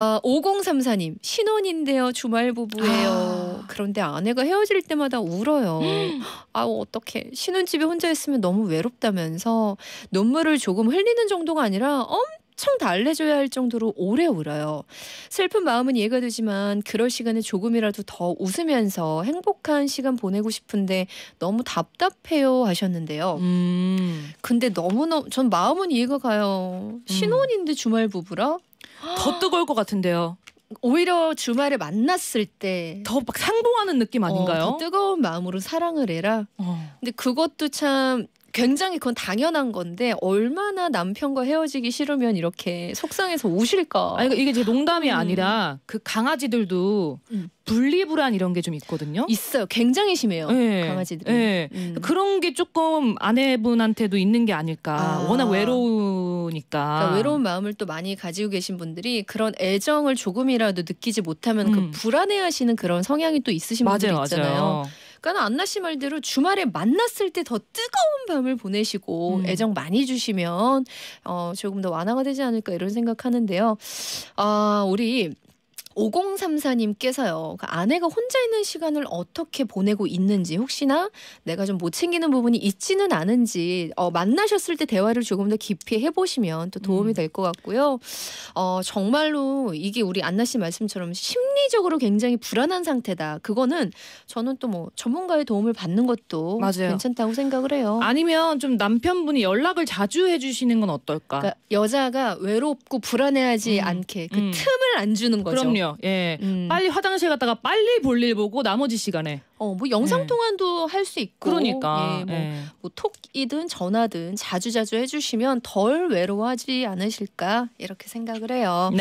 아, 어, 5034님, 신혼인데요, 주말 부부예요. 아. 그런데 아내가 헤어질 때마다 울어요. 음. 아 어떡해. 신혼집에 혼자 있으면 너무 외롭다면서 눈물을 조금 흘리는 정도가 아니라 엄청 달래줘야 할 정도로 오래 울어요. 슬픈 마음은 이해가 되지만 그럴 시간에 조금이라도 더 웃으면서 행복한 시간 보내고 싶은데 너무 답답해요 하셨는데요. 음. 근데 너무너무, 전 마음은 이해가 가요. 음. 신혼인데 주말 부부라? 더 뜨거울 것 같은데요. 오히려 주말에 만났을 때 더 막 상봉하는 느낌 어, 아닌가요? 어, 더 뜨거운 마음으로 사랑을 해라. 어. 근데 그것도 참 굉장히 그건 당연한 건데 얼마나 남편과 헤어지기 싫으면 이렇게 속상해서 우실까? 아니 이게 제 농담이 음. 아니라 그 강아지들도 음. 분리불안 이런 게 좀 있거든요. 있어요. 굉장히 심해요. 네. 예. 강아지들. 네. 예. 음. 그런 게 조금 아내분한테도 있는 게 아닐까. 아. 워낙 외로운 외로우니까. 그러니까 외로운 마음을 또 많이 가지고 계신 분들이 그런 애정을 조금이라도 느끼지 못하면 그 음. 그 불안해하시는 그런 성향이 또 있으신 맞아요, 분들 있잖아요. 맞아요. 그러니까 안나 씨 말대로 주말에 만났을 때 더 뜨거운 밤을 보내시고 음. 애정 많이 주시면 어, 조금 더 완화가 되지 않을까 이런 생각하는데요. 아, 우리 5034님께서요. 그 아내가 혼자 있는 시간을 어떻게 보내고 있는지 혹시나 내가 좀 못 챙기는 부분이 있지는 않은지 어, 만나셨을 때 대화를 조금 더 깊이 해보시면 또 도움이 음. 될것 같고요. 어, 정말로 이게 우리 안나 씨 말씀처럼 심리 심리적으로 굉장히 불안한 상태다. 그거는 저는 또 뭐 전문가의 도움을 받는 것도 맞아요. 괜찮다고 생각을 해요. 아니면 좀 남편분이 연락을 자주 해주시는 건 어떨까? 그러니까 여자가 외롭고 불안해하지 음, 않게 그 음. 틈을 안 주는 거죠. 그럼요. 예, 음. 빨리 화장실 갔다가 빨리 볼일 보고 나머지 시간에 어, 뭐 영상 예. 통화도 네. 할수 있고 그러니까 예, 뭐, 네. 뭐, 톡이든 전화든 자주 자주 해주시면 덜 외로워하지 않으실까 이렇게 생각을 해요. 네.